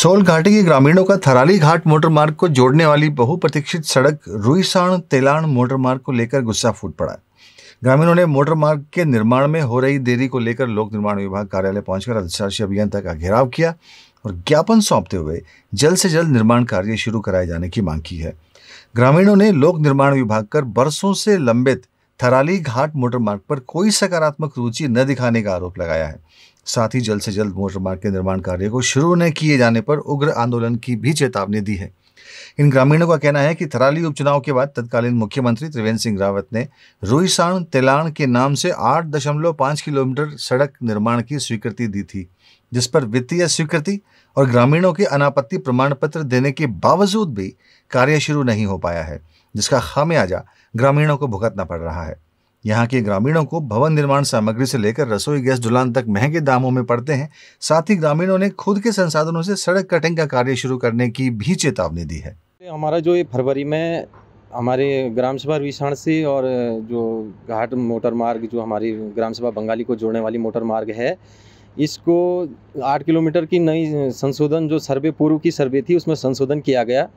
Soul घाटी के ग्रामीणों का थराली घाट मोटर मार्ग को जोड़ने वाली बहुप्रतीक्षित सड़क रुईसाण तेलाण मोटर मार्ग को लेकर गुस्सा फूट पड़ा ग्रामीणों ने मोटर मार्ग के निर्माण में हो रही देरी को लेकर लोक निर्माण विभाग कार्यालय पहुंचकर अधिशासी अभियंता का घेराव किया और ज्ञापन सौंपते हुए जल्द से जल्द निर्माण कार्य शुरू कराए जाने की मांग की है ग्रामीणों ने लोक निर्माण विभाग कर बरसों से लंबित थराली घाट मोटर मार्ग पर कोई सकारात्मक रुचि न दिखाने का आरोप लगाया है साथ ही जल्द से जल्द मोटर मार्ग के निर्माण कार्य को शुरू न किए जाने पर उग्र आंदोलन की भी चेतावनी दी है इन ग्रामीणों का कहना है कि थराली उपचुनाव के बाद तत्कालीन मुख्यमंत्री त्रिवेंद्र सिंह रावत ने रोहिसाण तेलाण के नाम से आठ दशमलव पाँच किलोमीटर सड़क निर्माण की स्वीकृति दी थी जिस पर वित्तीय स्वीकृति और ग्रामीणों के अनापत्ति प्रमाण पत्र देने के बावजूद भी कार्य शुरू नहीं हो पाया है जिसका खामियाजा ग्रामीणों को भुगतना पड़ रहा है यहाँ के ग्रामीणों को भवन निर्माण सामग्री से लेकर रसोई गैस जुलान तक महंगे दामों में पड़ते हैं साथ ही ग्रामीणों ने खुद के संसाधनों से सड़क कटिंग का कार्य शुरू करने की भी चेतावनी दी है हमारा जो ये फरवरी में हमारे ग्राम सभा विषाण से और जो घाट मोटर मार्ग जो हमारी ग्राम सभा बंगाली को जोड़ने वाली मोटर मार्ग है इसको आठ किलोमीटर की नई संशोधन जो सर्वे पूर्व की सर्वे थी उसमें संशोधन किया गया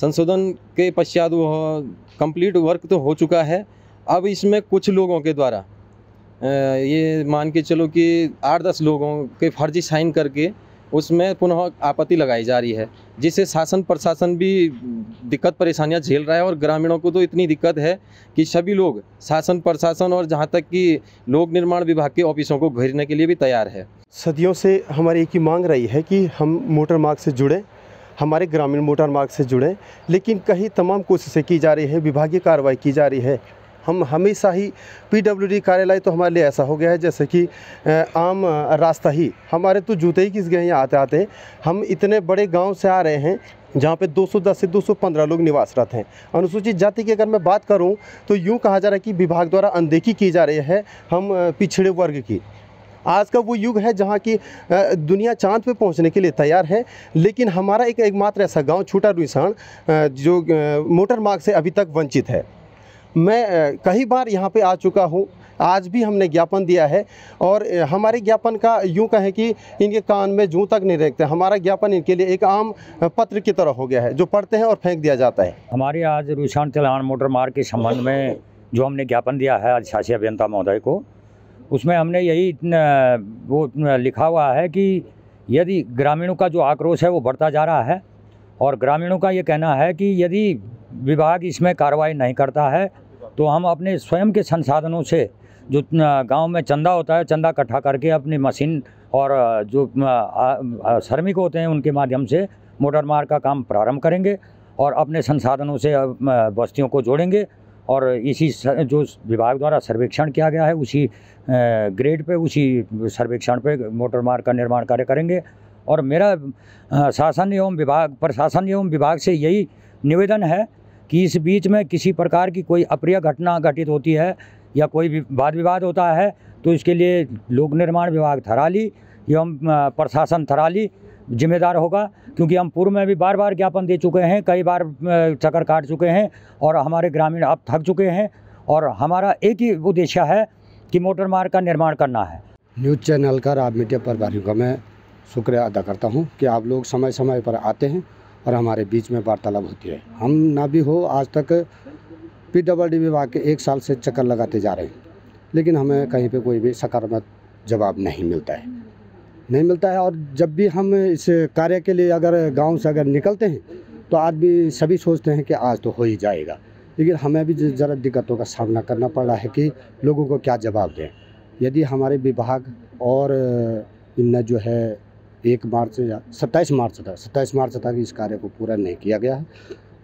संशोधन के पश्चात वो कंप्लीट वर्क तो हो चुका है अब इसमें कुछ लोगों के द्वारा ये मान के चलो कि आठ दस लोगों के फर्जी साइन करके उसमें पुनः आपत्ति लगाई जा रही है जिससे शासन प्रशासन भी दिक्कत परेशानियां झेल रहा है और ग्रामीणों को तो इतनी दिक्कत है कि सभी लोग शासन प्रशासन और जहां तक कि लोक निर्माण विभाग के ऑफिसों को घेरने के लिए भी तैयार है सदियों से हमारी एक ही मांग रही है कि हम मोटर मार्ग से जुड़ें हमारे ग्रामीण मोटर मार्ग से जुड़ें लेकिन कहीं तमाम कोशिशें की जा रही है विभागीय कार्रवाई की जा रही है हम हमेशा ही पीडब्ल्यूडी कार्यालय तो हमारे लिए ऐसा हो गया है जैसे कि आम रास्ता ही हमारे तो जूते ही किस गए यहाँ आते आते हम इतने बड़े गांव से आ रहे हैं जहाँ पे 210 से 215 लोग निवासरत हैं अनुसूचित जाति की अगर मैं बात करूँ तो यूँ कहा जा रहा है कि विभाग द्वारा अनदेखी की जा रही है हम पिछड़े वर्ग की आज का वो युग है जहाँ की दुनिया चांद पे पहुँचने के लिए तैयार है लेकिन हमारा एक एकमात्र ऐसा गांव छोटा रुसान जो मोटर मार्ग से अभी तक वंचित है मैं कई बार यहाँ पे आ चुका हूँ आज भी हमने ज्ञापन दिया है और हमारे ज्ञापन का यूँ कहें कि इनके कान में जूं तक नहीं रेखते हमारा ज्ञापन इनके लिए एक आम पत्र की तरह हो गया है जो पढ़ते हैं और फेंक दिया जाता है हमारे आज रुशान चलान मोटर मार्ग के संबंध में जो हमने ज्ञापन दिया है आज शासी अभियंता महोदय को उसमें हमने यही वो लिखा हुआ है कि यदि ग्रामीणों का जो आक्रोश है वो बढ़ता जा रहा है और ग्रामीणों का ये कहना है कि यदि विभाग इसमें कार्रवाई नहीं करता है तो हम अपने स्वयं के संसाधनों से जो गांव में चंदा होता है चंदा इकट्ठा करके अपनी मशीन और जो श्रमिक होते हैं उनके माध्यम से मोटर मार्ग का काम प्रारंभ करेंगे और अपने संसाधनों से बस्तियों को जोड़ेंगे और इसी जो विभाग द्वारा सर्वेक्षण किया गया है उसी ग्रेड पे उसी सर्वेक्षण पे मोटर मार्ग का निर्माण कार्य करेंगे और मेरा शासन एवं विभाग प्रशासन एवं विभाग से यही निवेदन है कि इस बीच में किसी प्रकार की कोई अप्रिय घटना घटित होती है या कोई भी वाद विवाद होता है तो इसके लिए लोक निर्माण विभाग थराली एवं प्रशासन थराली जिम्मेदार होगा क्योंकि हम पूर्व में भी बार बार ज्ञापन दे चुके हैं कई बार चक्कर काट चुके हैं और हमारे ग्रामीण अब थक चुके हैं और हमारा एक ही उद्देश्य है कि मोटर मार्ग का निर्माण करना है न्यूज़ चैनल का राजनीतिक प्रभारियों का मैं शुक्रिया अदा करता हूँ कि आप लोग समय समय पर आते हैं और हमारे बीच में वार्तालाप होती है हम ना भी हो आज तक पी डबल डी विभाग के एक साल से चक्कर लगाते जा रहे हैं लेकिन हमें कहीं पे कोई भी सकारात्मक जवाब नहीं मिलता है नहीं मिलता है और जब भी हम इस कार्य के लिए अगर गांव से अगर निकलते हैं तो आदमी सभी सोचते हैं कि आज तो हो ही जाएगा लेकिन हमें भी ज़रा दिक्कतों का सामना करना पड़ रहा है कि लोगों को क्या जवाब दें यदि हमारे विभाग और इनमें जो है एक मार्च या सत्ताईस मार्च तक सत्ताईस मार्च तक इस कार्य को पूरा नहीं किया गया है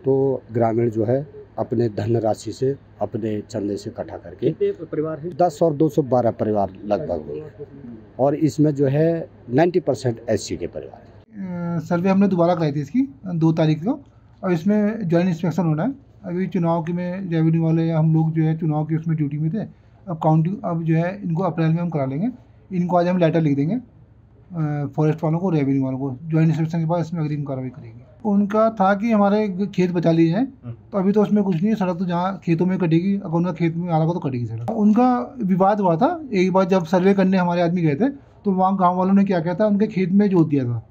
तो ग्रामीण जो है अपने धन राशि से अपने चंदे से इकट्ठा करके परिवार है दस और दो सौ बारह परिवार लगभग होंगे और इसमें जो है नाइन्टी परसेंट एस के परिवार हैं सर्वे हमने दोबारा कराई थी इसकी दो तारीख को और इसमें जॉइंट इंस्पेक्शन होना है अभी चुनाव के में रेवेन्यू वाले या हम लोग जो है चुनाव के उसमें ड्यूटी में थे अब काउंटिंग अब जो है इनको अप्रैल में हम करा लेंगे इनको आज हम लेटर लिख देंगे फॉरेस्ट वालों को रेवेन्यू वालों को ज्वाइंट इंस्पेक्शन के बाद इसमें अग्रिम कार्रवाई करेगी उनका था कि हमारे खेत बचा लिए हैं हम्म। तो अभी तो उसमें कुछ नहीं है सड़क तो जहाँ खेतों में कटेगी अगर उनका खेत में आ रहा तो कटेगी सड़क उनका विवाद हुआ था एक बार जब सर्वे करने हमारे आदमी गए थे तो वहाँ गाँव वालों ने क्या किया था उनके खेत में जोत दिया था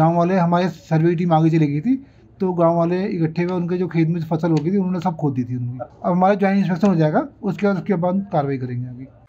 गाँव वाले हमारे सर्वे की टीम आगे चली गई थी तो गाँव वाले इकट्ठे हुए उनके जो खेत में फसल हो गई थी उन्होंने सब खोद दी थी उनकी अब हमारा ज्वाइंट इंस्पेक्शन हो जाएगा उसके बाद उसके बाद कार्रवाई करेंगे अभी